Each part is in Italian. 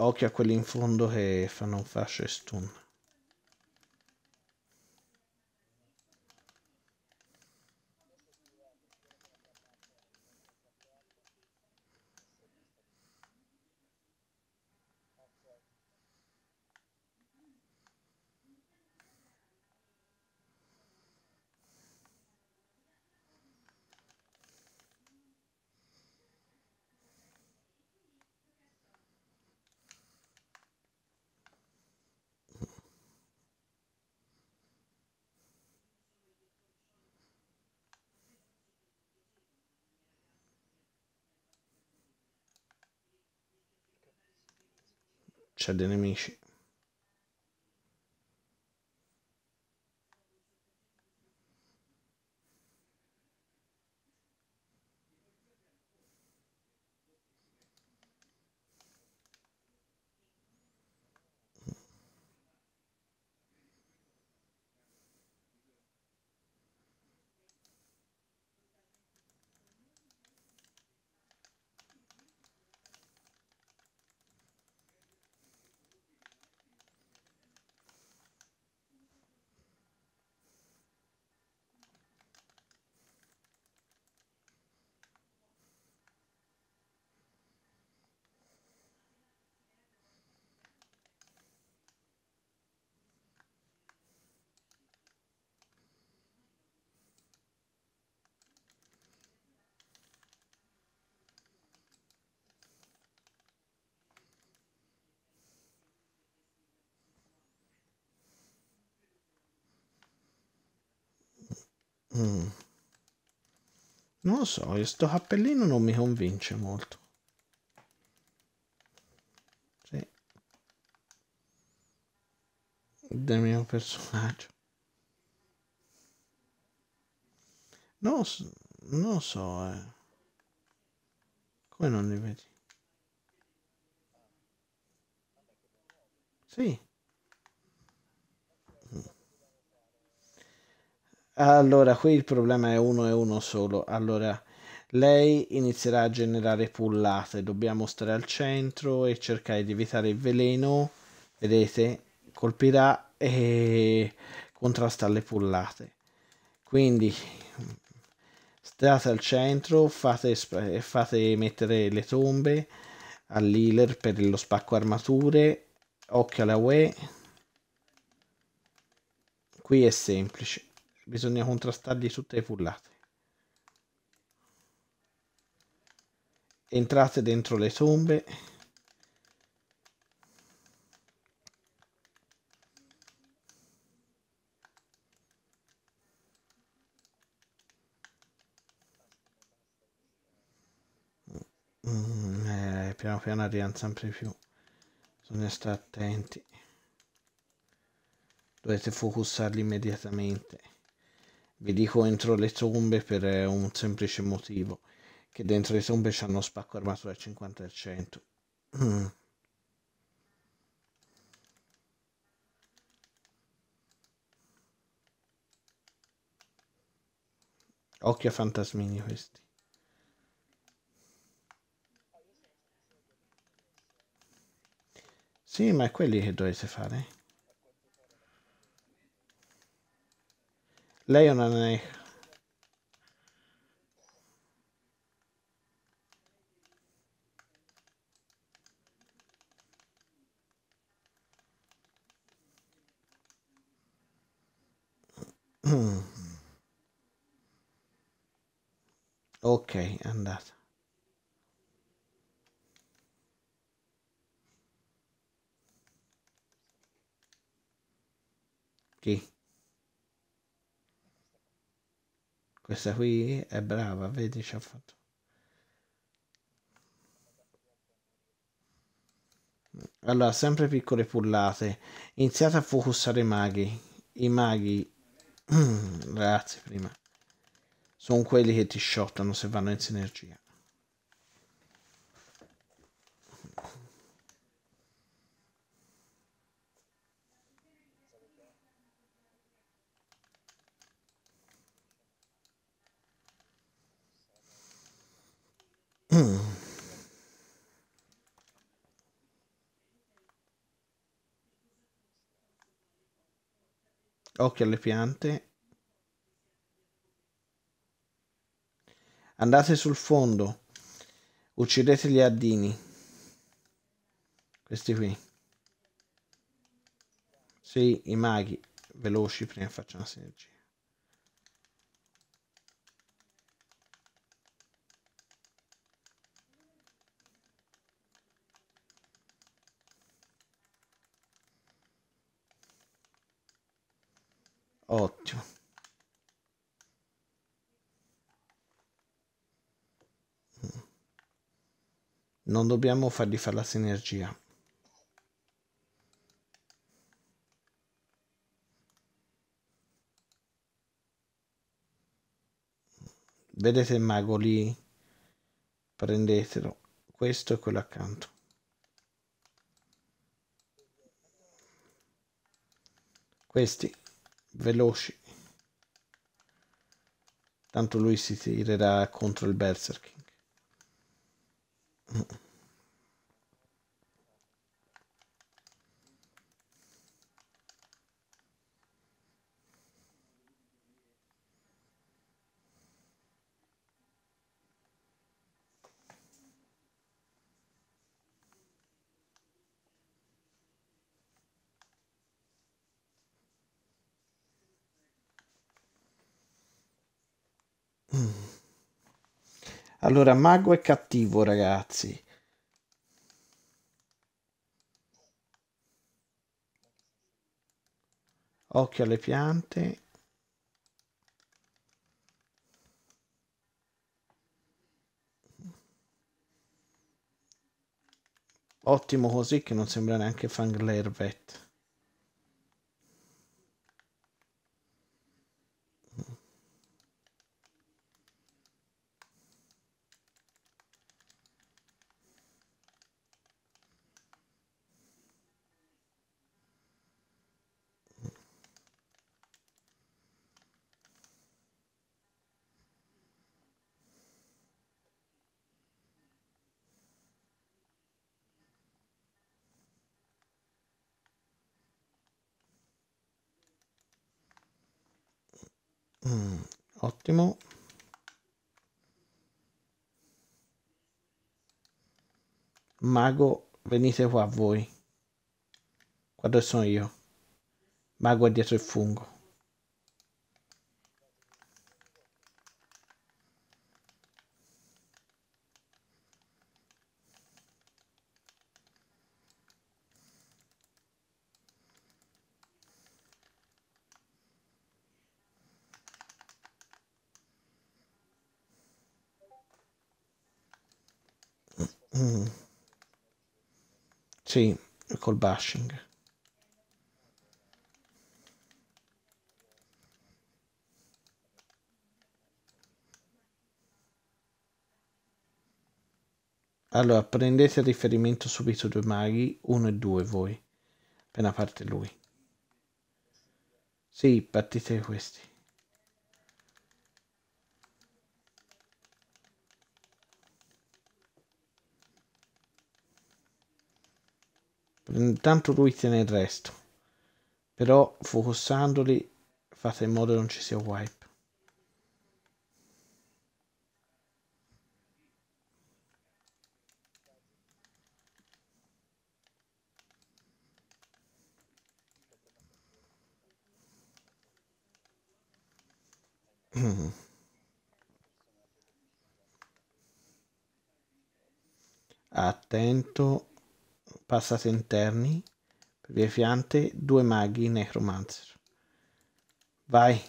Occhio a quelli in fondo che fanno un fascio e stun. lascia enemies. Mm. Non lo so, questo cappellino non mi convince molto. Sì. Del mio personaggio. Non, so, non lo so, eh. Come non li vedi? Sì. Allora, qui il problema è uno e uno solo. Allora, lei inizierà a generare pullate. Dobbiamo stare al centro e cercare di evitare il veleno. Vedete? Colpirà e contrasta le pullate. Quindi state al centro, fate, fate mettere le tombe all'healer per lo spacco armature. Occhio alla UE. Qui è semplice bisogna contrastarli tutte le fullate. Entrate dentro le tombe. Mm, eh, piano piano arrivano sempre più. Bisogna stare attenti dovete focussarli immediatamente vi dico entro le tombe per eh, un semplice motivo, che dentro le tombe c'hanno spacco armato al 50%. Mm. Occhio a fantasmini questi. Sì, ma è quelli che dovete fare. Leon aan mij. okay, and that. Okay. Questa qui è brava, vedi ci ha fatto. Allora, sempre piccole pullate. Iniziate a focussare i maghi. I maghi, ragazzi, prima, sono quelli che ti shottano se vanno in sinergia. Hmm. Occhio alle piante. Andate sul fondo. Uccidete gli addini. Questi qui. Sì, i maghi. Veloci, prima facciamo una sinergia. Ottimo. Non dobbiamo fargli fare la sinergia. Vedete il mago lì? Prendetelo. Questo e quello accanto. Questi veloci. Tanto lui si tirerà contro il Berserking. Allora, mago è cattivo, ragazzi. Occhio alle piante. Ottimo così che non sembra neanche Fanglervet. Mm, ottimo. Mago, venite qua voi. dove sono io. Mago è dietro il fungo. Sì, col bashing. Allora, prendete riferimento subito due maghi, uno e due voi, appena parte lui. Sì, partite questi. Intanto mm, lui tiene il resto. Però focussandoli fate in modo che non ci sia wipe. Attento passate interni per via fiante, due maghi necromancer. Vai.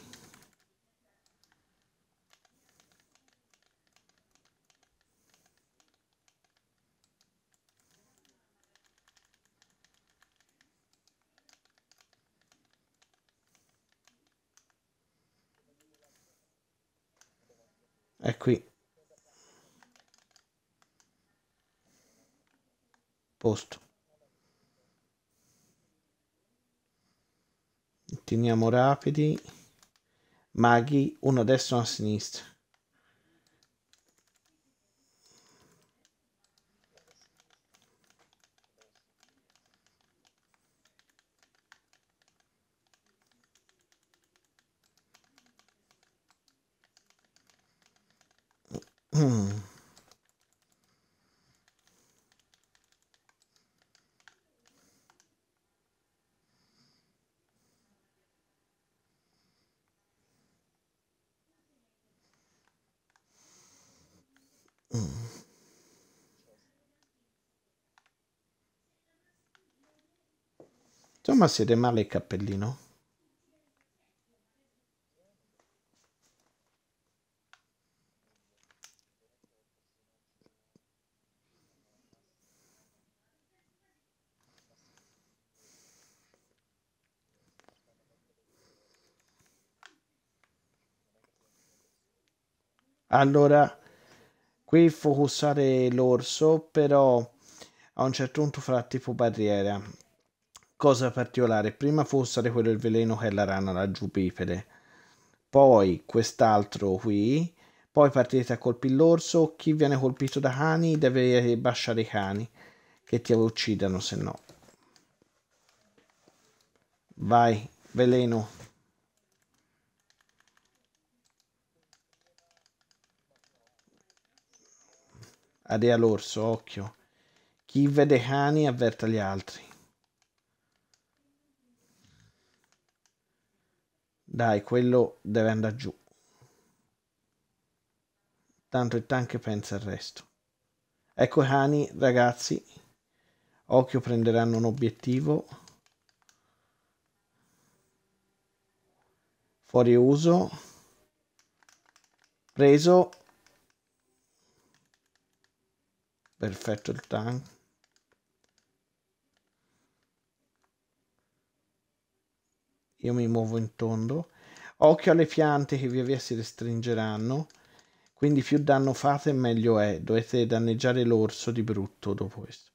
È qui. Posto. teniamo rapidi maghi uno a destra uno a sinistra mm. ma siede male il cappellino? Allora, qui focussare l'orso, però a un certo punto farà tipo barriera cosa particolare. Prima fu usare quello del veleno che è la rana, la giupifede. Poi quest'altro qui. Poi partite a colpi l'orso. Chi viene colpito da cani deve basciare i cani che ti uccidano se no. Vai, veleno. Adea l'orso, occhio. Chi vede cani avverta gli altri. Dai, quello deve andare giù. Tanto il tank pensa al resto. Ecco i cani, ragazzi. Occhio, prenderanno un obiettivo. Fuori uso. Preso. Perfetto il tank. io mi muovo in tondo occhio alle piante che via via si restringeranno quindi più danno fate meglio è dovete danneggiare l'orso di brutto dopo questo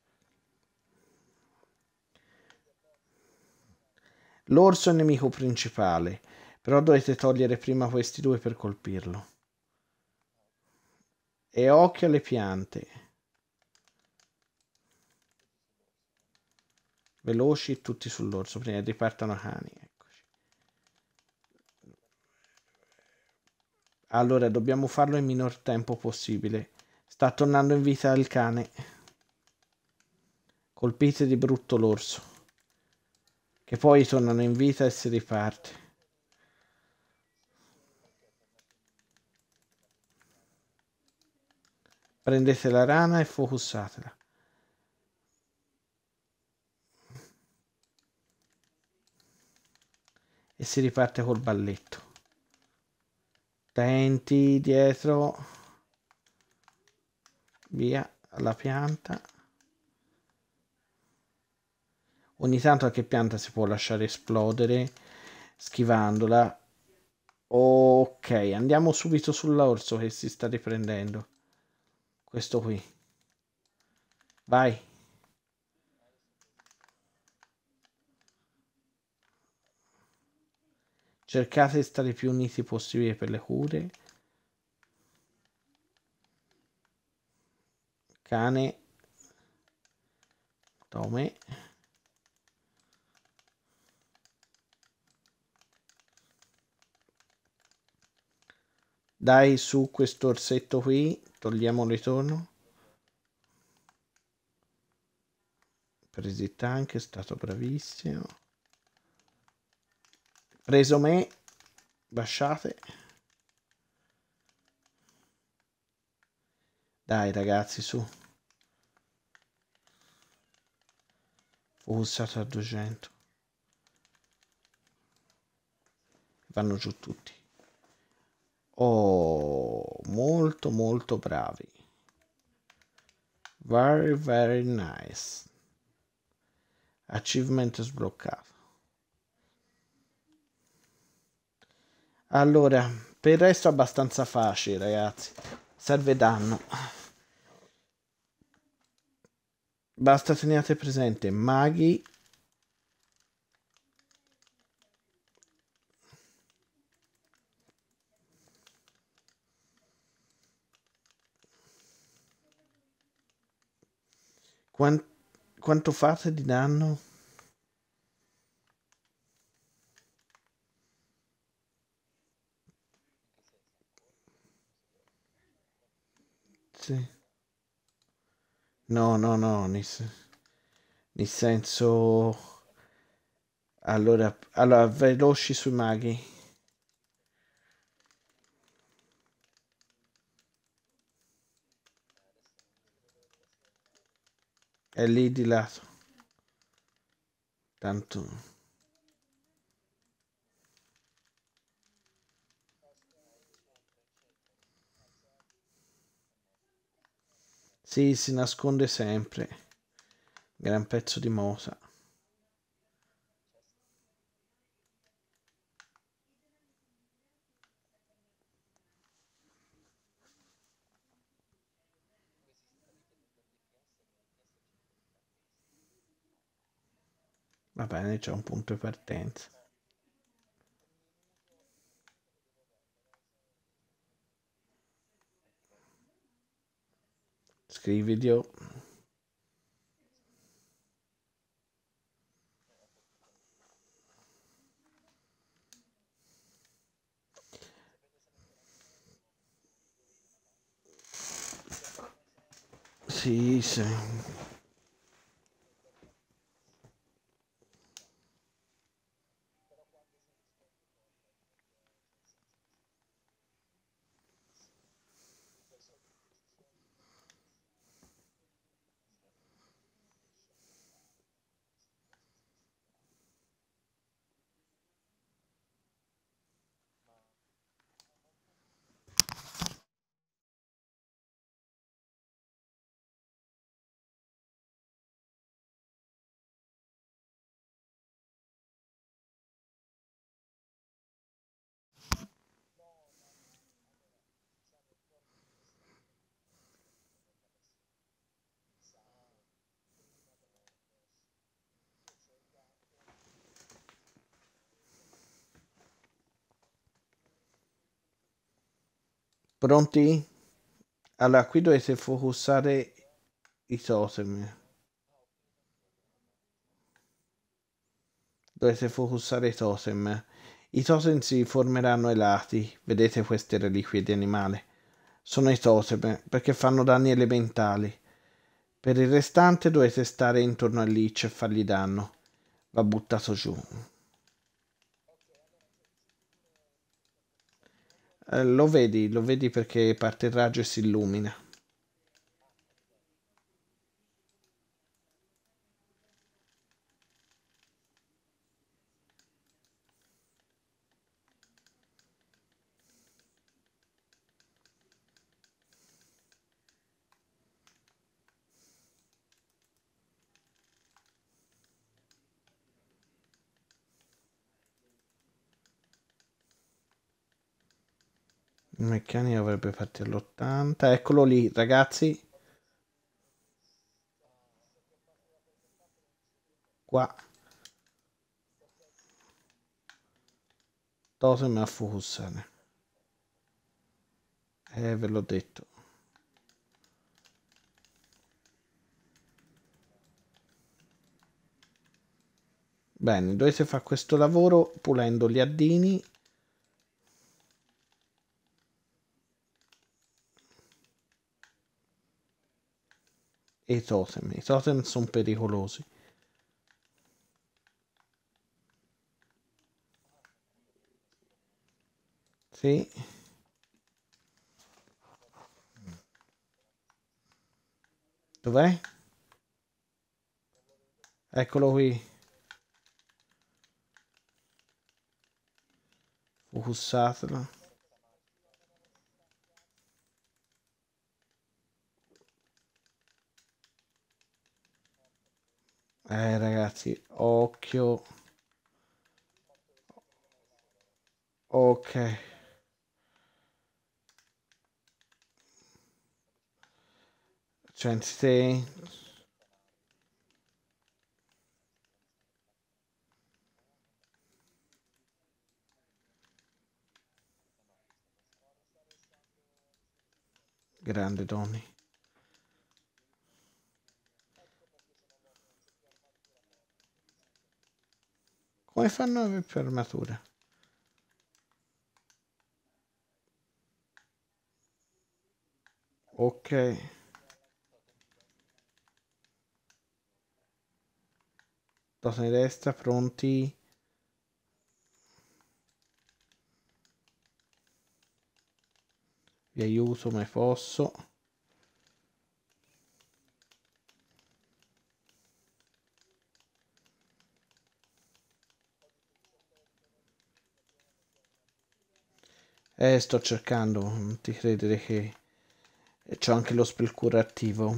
l'orso è il nemico principale però dovete togliere prima questi due per colpirlo e occhio alle piante veloci tutti sull'orso prima che ripartano cani Allora, dobbiamo farlo in minor tempo possibile. Sta tornando in vita il cane. Colpite di brutto l'orso. Che poi tornano in vita e si riparte. Prendete la rana e focussatela. E si riparte col balletto. Tenti dietro. Via la pianta. Ogni tanto anche pianta si può lasciare esplodere schivandola. Ok, andiamo subito sull'orso che si sta riprendendo. Questo qui. Vai. Cercate di stare più uniti possibile per le cure. Cane. Tome. Dai su questo orsetto qui. Togliamo ritorno. Presita anche, è stato bravissimo. Preso me, basciate. Dai ragazzi, su. Pulsato a 200. Vanno giù tutti. Oh, molto molto bravi. Very very nice. Achievement sbloccato. Allora, per il resto è abbastanza facile, ragazzi. Serve danno. Basta teniate presente maghi. quanto fate di danno? sì. No, no, no, nel, nel senso... Allora, allora, veloci sui maghi. È lì di lato. Tanto... Sì, si nasconde sempre. Gran pezzo di mosa. Va bene, c'è un punto di partenza. questi sì sì Pronti? Allora, qui dovete focussare i totem. Dovete focussare i totem. I totem si formeranno ai lati, vedete queste reliquie di animale. Sono i totem perché fanno danni elementali. Per il restante dovete stare intorno a lich e fargli danno. Va buttato giù. Eh, lo vedi, lo vedi perché parte il raggio e si illumina. Il meccanico avrebbe fatti all'80. Eccolo lì, ragazzi. Qua. Totem a Fukussane. Eh, ve l'ho detto. Bene, dovete fare questo lavoro pulendo gli addini e i totem. I totem sono pericolosi. Sì. Dov'è? Eccolo qui. Focussatelo. Eh ragazzi, occhio. Ok. Chance cioè, Grande Donny. Come fanno le avere più armatura? Ok. Torna di destra, pronti. Vi aiuto come posso. Eh, sto cercando, non ti credere che c'ho anche lo spell cure attivo.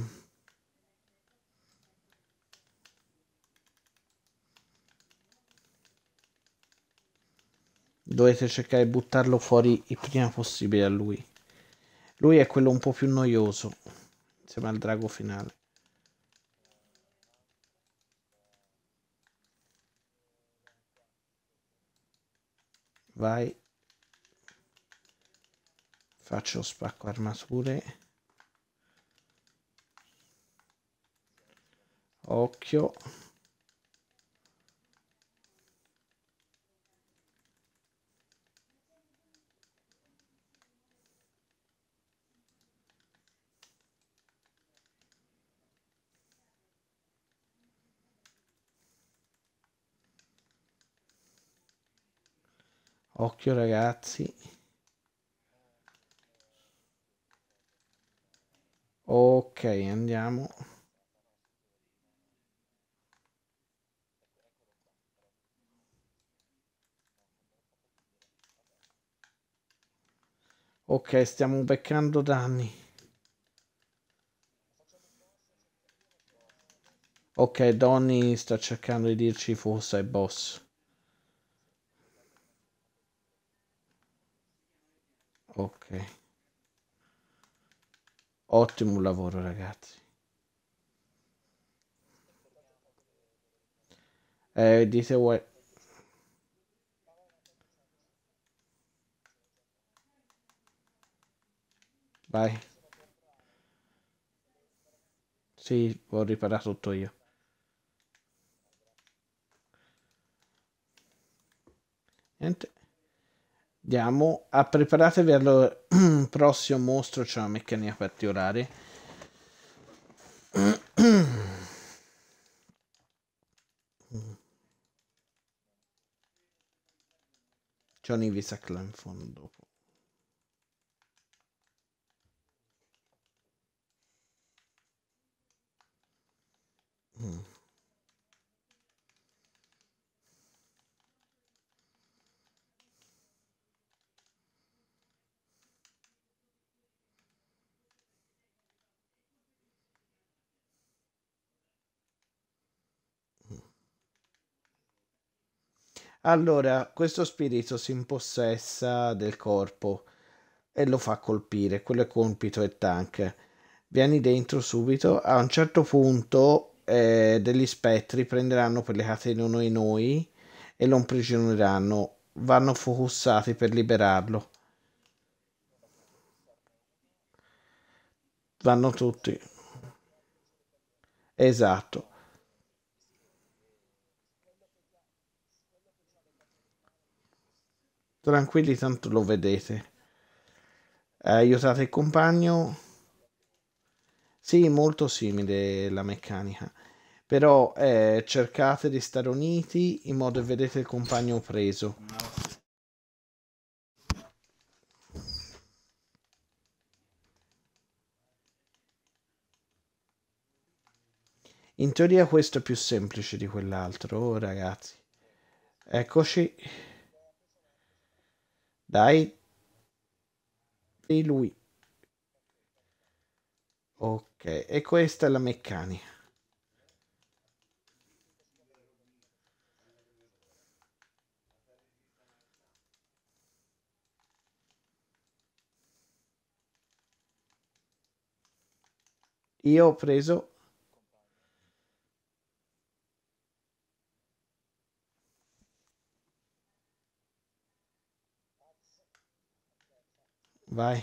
Dovete cercare di buttarlo fuori il prima possibile a lui. Lui è quello un po' più noioso, insieme al drago finale. Vai faccio spacco armature occhio occhio ragazzi Ok, andiamo. Ok, stiamo beccando danni. Ok, Donny sta cercando di dirci forse è boss. Ok. Ottimo lavoro ragazzi. Eh, dite vuoi... Vai. Sì, ho riparato tutto io. Niente. Andiamo a preparatevi al prossimo mostro, c'è una meccanica particolare. Johnny Visac là in fondo dopo. Mm. Allora, questo spirito si impossessa del corpo e lo fa colpire, quello è compito e tank. Vieni dentro subito, a un certo punto eh, degli spettri prenderanno per le catene uno di noi e lo imprigioneranno, vanno focussati per liberarlo. Vanno tutti. Esatto. Tranquilli, tanto lo vedete. aiutate il compagno. Sì, molto simile la meccanica. Però eh, cercate di stare uniti in modo che vedete il compagno preso. In teoria questo è più semplice di quell'altro, oh, ragazzi. Eccoci dai E lui ok e questa è la meccanica io ho preso Vai.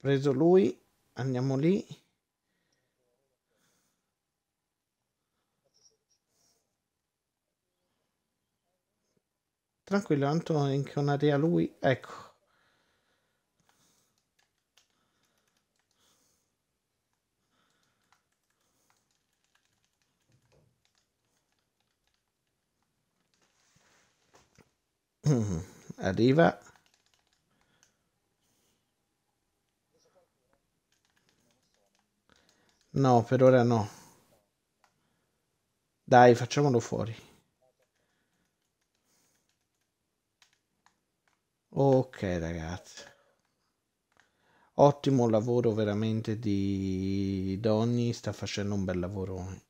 Preso lui, andiamo lì. Tranquillo, tanto in che lui, ecco. Mm-hmm. arriva. No, per ora no. Dai, facciamolo fuori. Ok, ragazzi. Ottimo lavoro veramente di Donny, sta facendo un bel lavoro.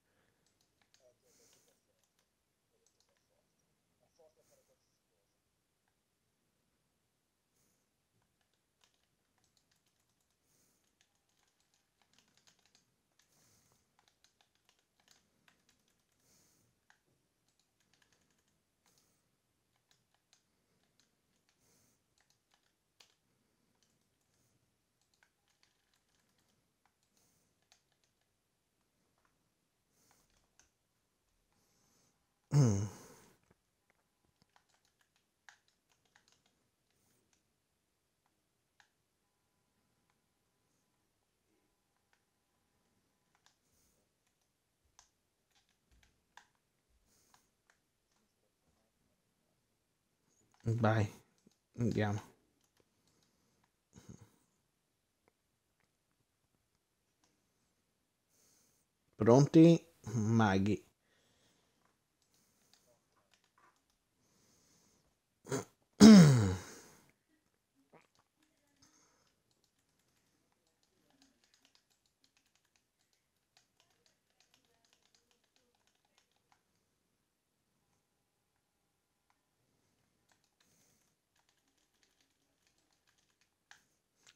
goodbye. Andiamo. Pronti? Maghi.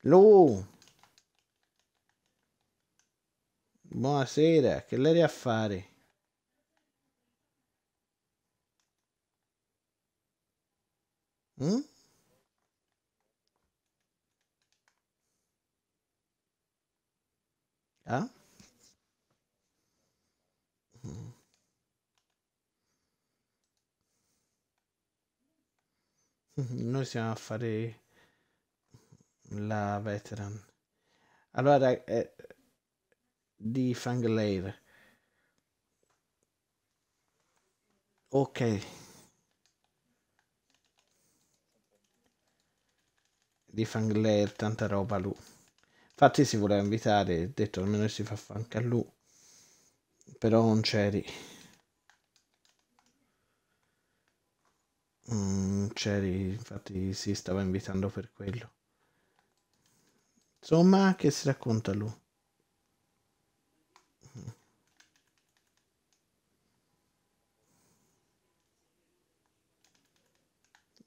Lu! Buonasera, che lei a fare? Mm? Ah? Mm. Noi siamo a fare la veteran. Allora, eh, di Fang Lair Ok. Di Fang Lair tanta roba lui. Infatti si voleva invitare, ha detto almeno si fa fanca a lui. Però non c'eri. Mm, c'eri, infatti si stava invitando per quello. Insomma, che si racconta lui?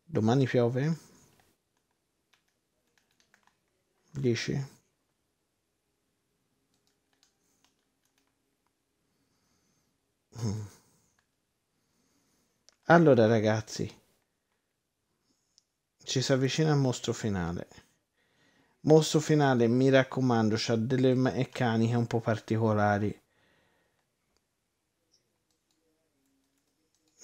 Domani piove? 10. Allora ragazzi, ci si avvicina al mostro finale. Mosso finale, mi raccomando, c'ha delle meccaniche un po' particolari.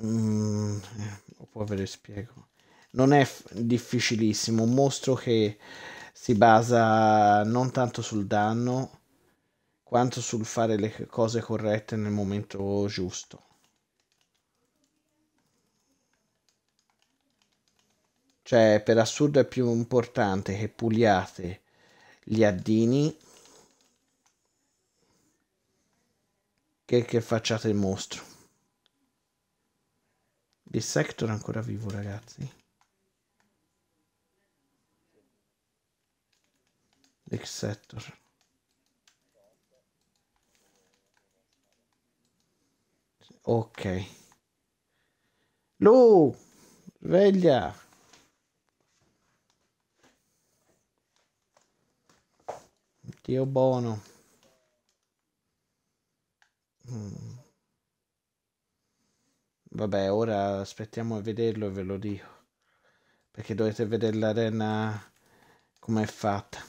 Mm, eh, ve spiego. Non è difficilissimo, un mostro che si basa non tanto sul danno quanto sul fare le cose corrette nel momento giusto. Cioè, per assurdo è più importante che puliate gli addini che che facciate il mostro. Il sector è ancora vivo, ragazzi. X sector. Ok. Lu, sveglia. Dio buono. Mm. Vabbè, ora aspettiamo a vederlo e ve lo dico. Perché dovete vedere l'arena com'è fatta.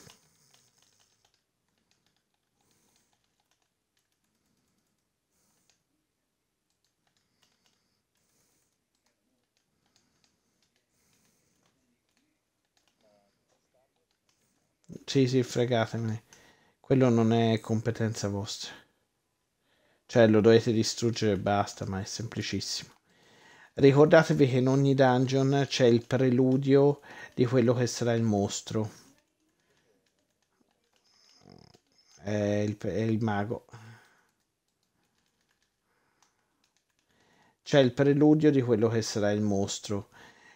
Sì, sì, fregatemi. Quello non è competenza vostra. Cioè lo dovete distruggere e basta, ma è semplicissimo. Ricordatevi che in ogni dungeon c'è il preludio di quello che sarà il mostro. È il, è il mago. C'è il preludio di quello che sarà il mostro.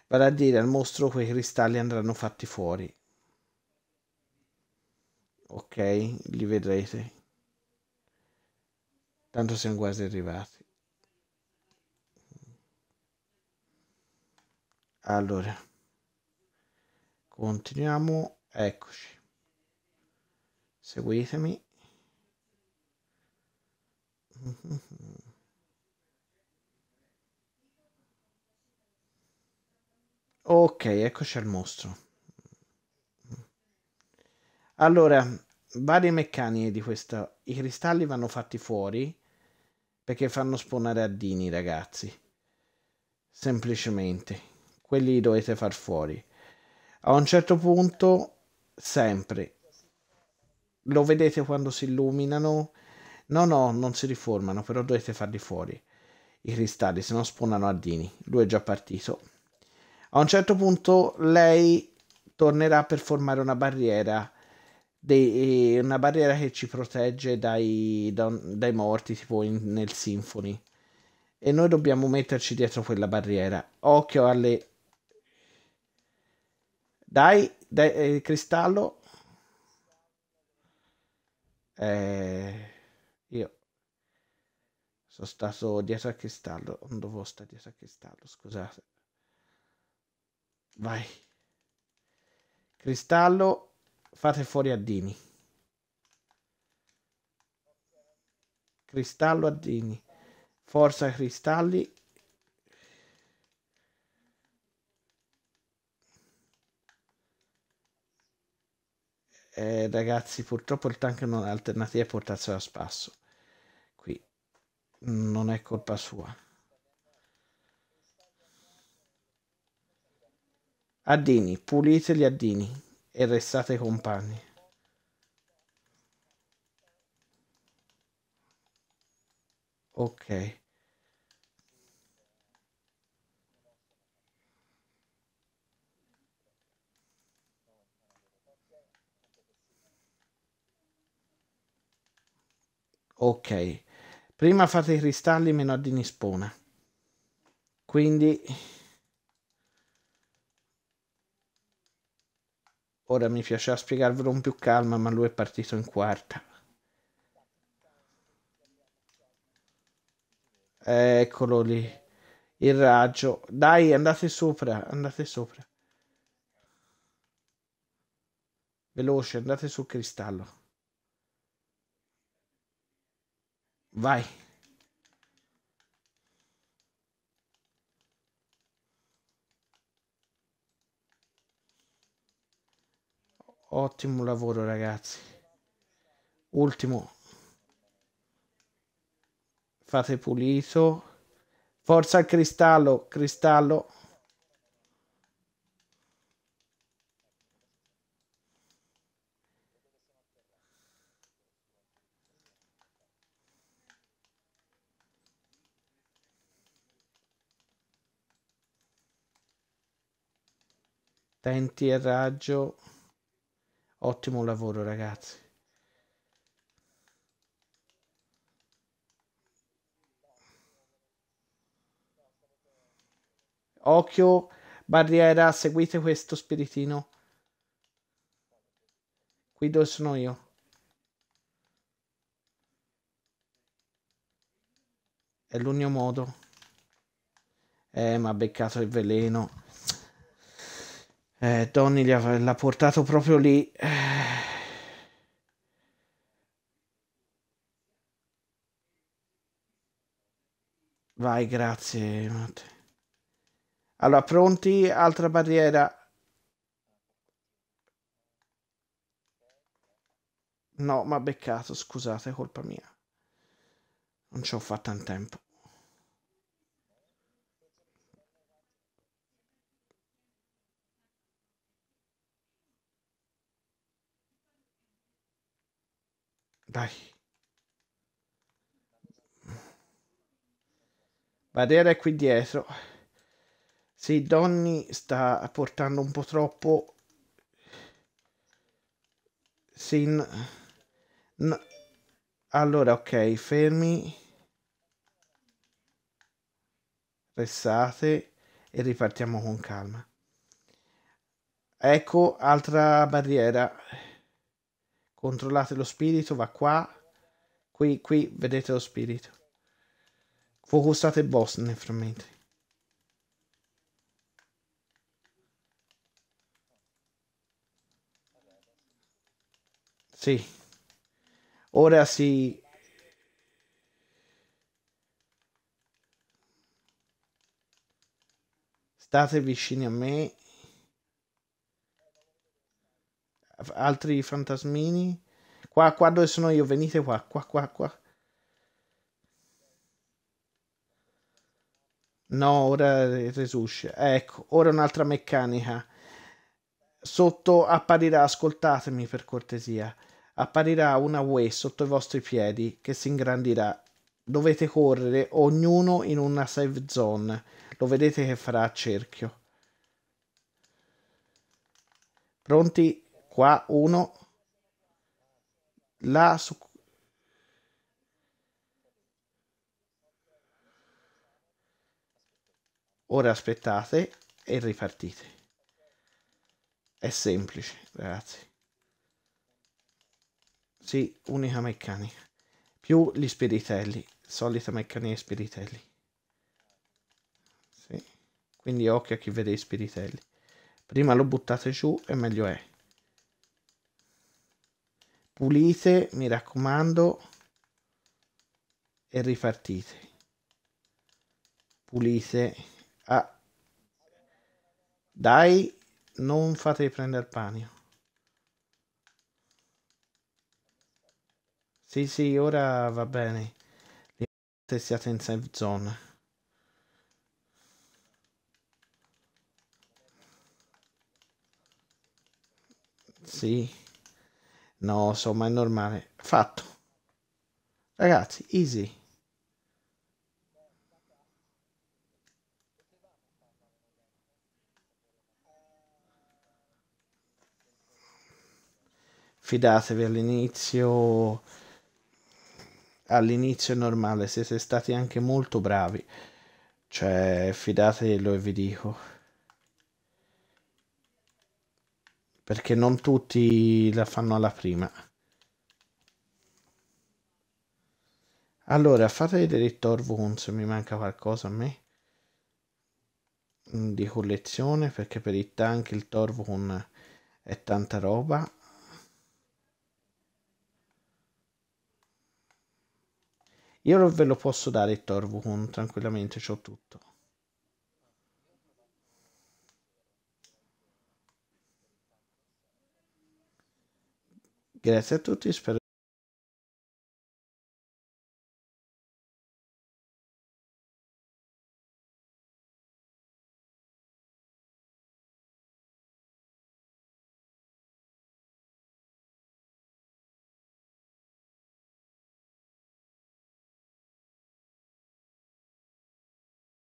Vale a dire al mostro quei cristalli andranno fatti fuori ok, li vedrete. Tanto siamo quasi arrivati. Allora, continuiamo, eccoci. Seguitemi. Ok, eccoci al mostro. Allora, varie meccaniche di questo. I cristalli vanno fatti fuori perché fanno spawnare addini, ragazzi. Semplicemente. Quelli dovete far fuori. A un certo punto, sempre. Lo vedete quando si illuminano? No, no, non si riformano, però dovete farli fuori. I cristalli, se no spawnano addini. Lui è già partito. A un certo punto lei tornerà per formare una barriera dei, eh, una barriera che ci protegge dai, dai morti, tipo in, nel Symphony. E noi dobbiamo metterci dietro quella barriera. Occhio alle... Dai, dai eh, cristallo. Eh, io sono stato dietro al cristallo. Non dovevo stare dietro al cristallo, scusate. Vai. Cristallo Fate fuori Addini. Cristallo Addini. Forza Cristalli. Eh, ragazzi, purtroppo il tank non ha alternativa a portarselo a spasso. Qui non è colpa sua. Addini, pulite gli addini e restate compagni. Ok. Ok. Prima fate i cristalli meno di Nispona. Quindi Ora mi piaceva spiegarvelo con più calma, ma lui è partito in quarta. Eccolo lì. Il raggio. Dai, andate sopra, andate sopra. Veloce, andate sul cristallo. Vai. ottimo lavoro ragazzi ultimo fate pulito forza cristallo cristallo tenti a raggio Ottimo lavoro ragazzi. Occhio, barriera, seguite questo spiritino. Qui dove sono io. È l'unico modo. Eh, ma beccato il veleno. Eh, Donny l'ha portato proprio lì. Eh. Vai, grazie. Allora, pronti? Altra barriera. No, ma beccato, scusate, colpa mia. Non ci ho fatto in tempo. Dai. Badera è qui dietro. Sì, Donny sta portando un po' troppo. Sin. No. Allora, ok, fermi. Ressate e ripartiamo con calma. Ecco, altra barriera. Controllate lo spirito, va qua. Qui, qui, vedete lo spirito. Focussate il boss nel frammento. Sì. Ora si... State vicini a me altri fantasmini. Qua, qua dove sono io, venite qua, qua, qua, qua. No, ora resusce. Ecco, ora un'altra meccanica. Sotto apparirà, ascoltatemi per cortesia, apparirà una way sotto i vostri piedi che si ingrandirà. Dovete correre ognuno in una save zone. Lo vedete che farà a cerchio. Pronti? qua uno, là su... Ora aspettate e ripartite. È semplice, ragazzi. Sì, unica meccanica. Più gli spiritelli, solita meccanica di spiritelli. Sì. Quindi occhio a chi vede i spiritelli. Prima lo buttate giù e meglio è pulite mi raccomando e ripartite pulite ah. dai non fate prendere panio sì sì ora va bene se siate in safe zone sì No, insomma, è normale. Fatto. Ragazzi, easy. Fidatevi all'inizio, all'inizio è normale, siete stati anche molto bravi, cioè fidatelo e vi dico. perché non tutti la fanno alla prima. Allora, fate vedere il Torvun se mi manca qualcosa a me mm, di collezione perché per i tank il Torvun è tanta roba. Io ve lo posso dare il Torvun tranquillamente, c'ho tutto. Grazie a tutti, spero